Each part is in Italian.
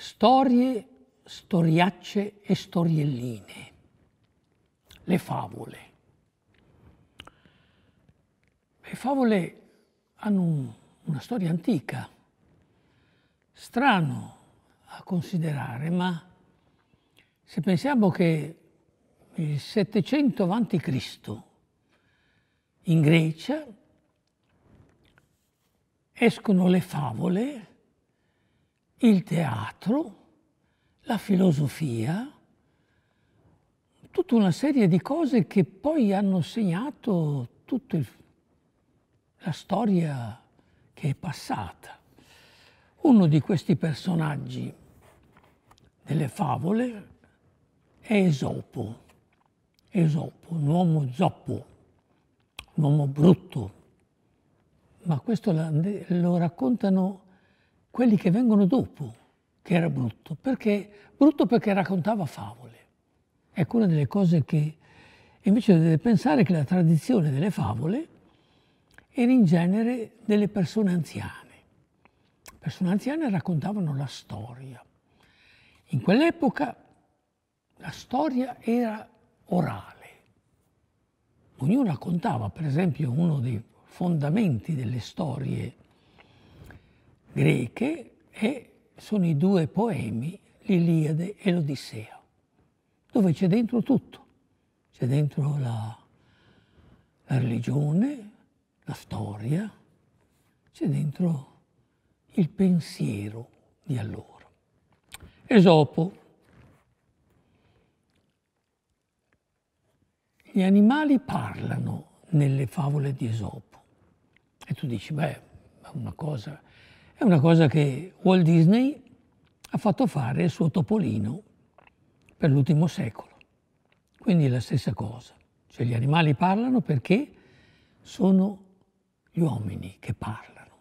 storie, storiacce e storielline, le favole. Le favole hanno un, una storia antica, strano a considerare, ma se pensiamo che il 700 a.C. in Grecia escono le favole il teatro, la filosofia, tutta una serie di cose che poi hanno segnato tutta il, la storia che è passata. Uno di questi personaggi delle favole è Esopo, Esopo, un uomo zoppo, un uomo brutto, ma questo lo raccontano quelli che vengono dopo, che era brutto. Perché? Brutto perché raccontava favole. Ecco una delle cose che invece deve pensare che la tradizione delle favole era in genere delle persone anziane. Le persone anziane raccontavano la storia. In quell'epoca la storia era orale. Ognuno raccontava, per esempio, uno dei fondamenti delle storie greche e sono i due poemi, l'Iliade e l'Odissea, dove c'è dentro tutto. C'è dentro la, la religione, la storia, c'è dentro il pensiero di allora. Esopo. Gli animali parlano nelle favole di Esopo. E tu dici, beh, è una cosa è una cosa che Walt Disney ha fatto fare il suo topolino per l'ultimo secolo. Quindi è la stessa cosa. Cioè gli animali parlano perché sono gli uomini che parlano.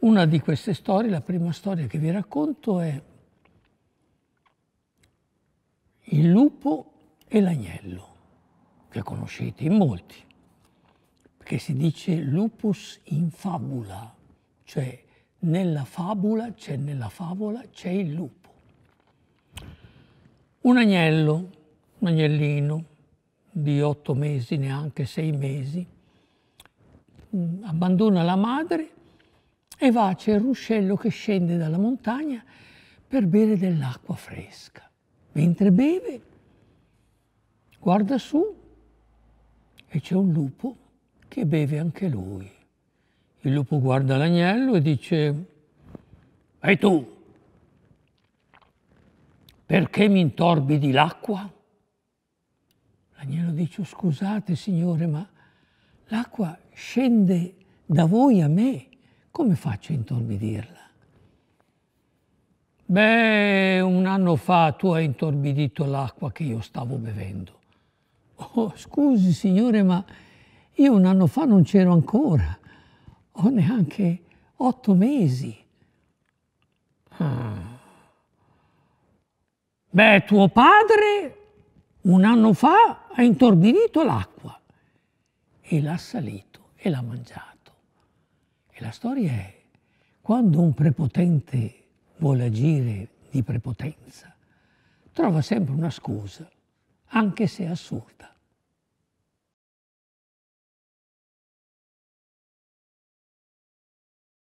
Una di queste storie, la prima storia che vi racconto è il lupo e l'agnello, che conoscete in molti che si dice lupus in fabula, cioè nella fabula, c'è nella favola, c'è il lupo. Un agnello, un agnellino di otto mesi, neanche sei mesi, mm, abbandona la madre e va a ruscello che scende dalla montagna per bere dell'acqua fresca. Mentre beve, guarda su e c'è un lupo che beve anche lui. Il lupo guarda l'agnello e dice, e tu, perché mi intorbidi l'acqua? L'agnello dice, scusate signore, ma l'acqua scende da voi a me, come faccio a intorbidirla? Beh, un anno fa tu hai intorbidito l'acqua che io stavo bevendo. Oh, scusi signore, ma io un anno fa non c'ero ancora, ho neanche otto mesi. Ah. Beh, tuo padre un anno fa ha intorbidito l'acqua e l'ha salito e l'ha mangiato. E la storia è quando un prepotente vuole agire di prepotenza, trova sempre una scusa, anche se assurda.